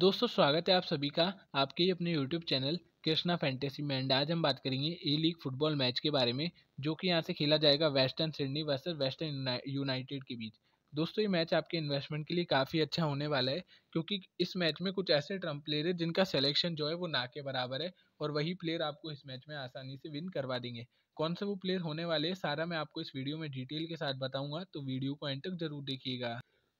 दोस्तों स्वागत है आप सभी का आपके अपने YouTube चैनल कृष्णा फैंटेसी में एंड आज हम बात करेंगे ए लीग फुटबॉल मैच के बारे में जो कि यहाँ से खेला जाएगा western Sydney versus western united के बीच दोस्तों ये मैच आपके इन्वेस्टमेंट के लिए काफ़ी अच्छा होने वाला है क्योंकि इस मैच में कुछ ऐसे ट्रम्प प्लेयर हैं जिनका सिलेक्शन जो है वो ना के बराबर है और वही प्लेयर आपको इस मैच में आसानी से विन करवा देंगे कौन से वो प्लेयर होने वाले हैं सारा मैं आपको इस वीडियो में डिटेल के साथ बताऊंगा तो वीडियो को एंड तक जरूर देखिएगा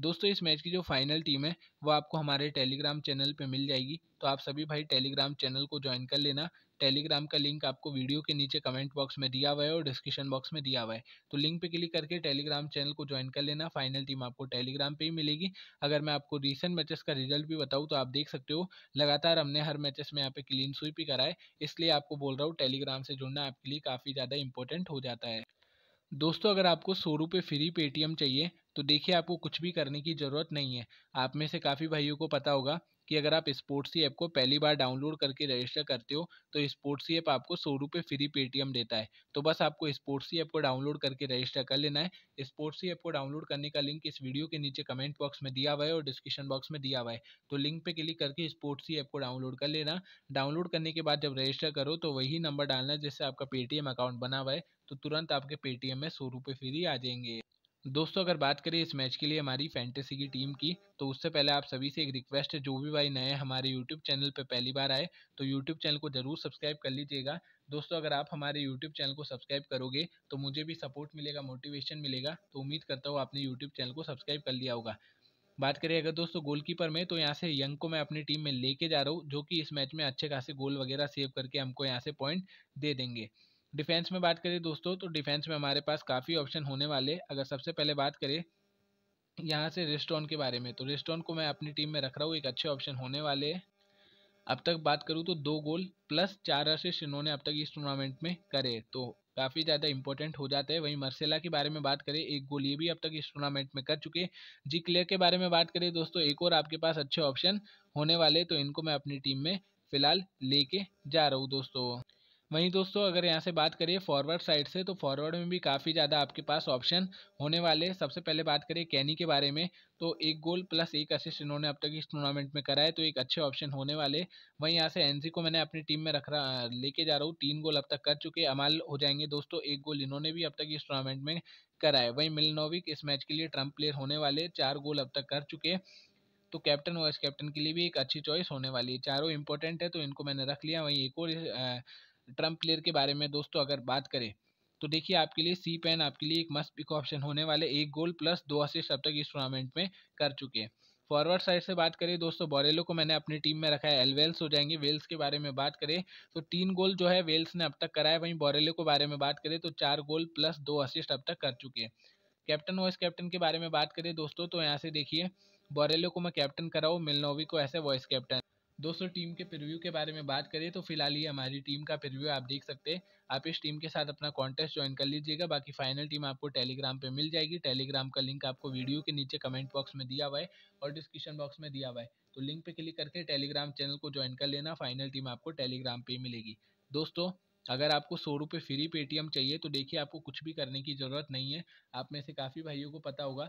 दोस्तों इस मैच की जो फाइनल टीम है वो आपको हमारे टेलीग्राम चैनल पे मिल जाएगी तो आप सभी भाई टेलीग्राम चैनल को ज्वाइन कर लेना टेलीग्राम का लिंक आपको वीडियो के नीचे कमेंट बॉक्स में दिया हुआ है और डिस्क्रिप्शन बॉक्स में दिया हुआ है तो लिंक पे क्लिक करके टेलीग्राम चैनल को ज्वाइन कर लेना फाइनल टीम आपको टेलीग्राम पे ही मिलेगी अगर मैं आपको रिसेंट मैचेस का रिजल्ट भी बताऊँ तो आप देख सकते हो लगातार हमने हर मैचेस में यहाँ पे क्लीन स्वीप ही कराए इसलिए आपको बोल रहा हूँ टेलीग्राम से जुड़ना आपके लिए काफ़ी ज़्यादा इंपॉर्टेंट हो जाता है दोस्तों अगर आपको सौ रुपये फ्री पेटीएम चाहिए तो देखिए आपको कुछ भी करने की ज़रूरत नहीं है आप में से काफ़ी भाइयों को पता होगा कि अगर आप स्पोर्ट्सी ऐप को पहली बार डाउनलोड करके रजिस्टर करते हो तो स्पोर्ट्सी ऐप आपको सौ रुपये फ्री पेटीएम देता है तो बस आपको स्पोर्ट्सी ऐप को डाउनलोड करके रजिस्टर कर लेना है स्पोर्ट्सी ऐप को डाउनलोड करने का लिंक इस वीडियो के नीचे कमेंट बॉक्स में दिया हुआ है और डिस्क्रिप्शन बॉक्स में दिया हुआ है तो लिंक पर क्लिक करके स्पोर्ट्सी ऐप को डाउनलोड कर लेना डाउनलोड करने के बाद जब रजिस्टर करो तो वही नंबर डालना जिससे आपका पेटीएम अकाउंट बना हुआ है तो तुरंत आपके पेटीएम में सौ रुपये फ्री आ जाएंगे दोस्तों अगर बात करें इस मैच के लिए हमारी फैंटेसी की टीम की तो उससे पहले आप सभी से एक रिक्वेस्ट है जो भी भाई नए हमारे यूट्यूब चैनल पर पहली बार आए तो यूट्यूब चैनल को ज़रूर सब्सक्राइब कर लीजिएगा दोस्तों अगर आप हमारे यूट्यूब चैनल को सब्सक्राइब करोगे तो मुझे भी सपोर्ट मिलेगा मोटिवेशन मिलेगा तो उम्मीद करता हूँ आपने यूट्यूब चैनल को सब्सक्राइब कर लिया होगा बात करें अगर दोस्तों गोलकीपर में तो यहाँ से यंग को मैं अपनी टीम में लेके जा रहा हूँ जो कि इस मैच में अच्छे खासे गोल वगैरह सेव करके हमको यहाँ से पॉइंट दे देंगे डिफेंस में बात करें दोस्तों तो डिफेंस में हमारे पास काफ़ी ऑप्शन होने वाले अगर सबसे पहले बात करें यहाँ से रिस्टोन के बारे में तो रिस्टोन को मैं अपनी टीम में रख रहा हूँ एक अच्छे ऑप्शन होने वाले अब तक बात करूँ तो दो गोल प्लस चार असिस्ट इन्होंने अब तक इस टूर्नामेंट में करे तो काफ़ी ज़्यादा इंपॉर्टेंट हो जाते हैं वहीं मर्सेला के बारे में बात करें एक गोल ये भी अब तक इस टूर्नामेंट में कर चुके जी क्लियर के बारे में बात करें दोस्तों एक और आपके पास अच्छे ऑप्शन होने वाले तो इनको मैं अपनी टीम में फ़िलहाल लेके जा रहा हूँ दोस्तों वहीं दोस्तों अगर यहाँ से बात करिए फॉरवर्ड साइड से तो फॉरवर्ड में भी काफ़ी ज़्यादा आपके पास ऑप्शन होने वाले सबसे पहले बात करें कैनी के बारे में तो एक गोल प्लस एक असिस्ट इन्होंने अब तक इस टूर्नामेंट में कराए तो एक अच्छे ऑप्शन होने वाले वहीं यहाँ से एनसी को मैंने अपनी टीम में रख रहा लेके जा रहा हूँ तीन गोल अब तक कर चुके अमाल हो जाएंगे दोस्तों एक गोल इन्होंने भी अब तक इस टूर्नामेंट में कराए वहीं मिलनोविक इस मैच के लिए ट्रम्प प्लेयर होने वाले चार गोल अब तक कर चुके तो कैप्टन वाइस कैप्टन के लिए भी एक अच्छी चॉइस होने वाली है चारों इंपॉर्टेंट है तो इनको मैंने रख लिया वहीं एक और ट्रम्प प्लेयर के बारे में दोस्तों अगर बात करें तो देखिए आपके लिए सी पेन आपके लिए एक मस्त पिक ऑप्शन होने वाले एक गोल प्लस दो असिस्ट अब तक इस टूर्नामेंट में कर चुके हैं फॉरवर्ड साइड से बात करें दोस्तों बोरेलो को मैंने अपनी टीम में रखा है एल वेल्स हो जाएंगे वेल्स के बारे में बात करें तो तीन गोल जो है वेल्स ने अब तक कराया वहीं बोरेलो के बारे में बात करें तो चार गोल प्लस दो असिस्ट अब तक कर चुके हैं कैप्टन वाइस कैप्टन के बारे में बात करें दोस्तों तो यहाँ से देखिए बोरेलो को मैं कैप्टन कराऊँ मिलनोवी को ऐसे वाइस कैप्टन दोस्तों टीम के प्रिव्यू के बारे में बात करें तो फिलहाल ये हमारी टीम का प्रिव्यू आप देख सकते हैं आप इस टीम के साथ अपना कॉन्टेस्ट ज्वाइन कर लीजिएगा बाकी फाइनल टीम आपको टेलीग्राम पे मिल जाएगी टेलीग्राम का लिंक आपको वीडियो के नीचे कमेंट बॉक्स में दिया हुआ है और डिस्क्रिप्शन बॉक्स में दिया हुआ है तो लिंक पर क्लिक करके टेलीग्राम चैनल को ज्वाइन कर लेना फाइनल टीम आपको टेलीग्राम पर मिलेगी दोस्तों अगर आपको सौ रुपये फ्री पेटीएम चाहिए तो देखिए आपको कुछ भी करने की ज़रूरत नहीं है आप में से काफ़ी भाइयों को पता होगा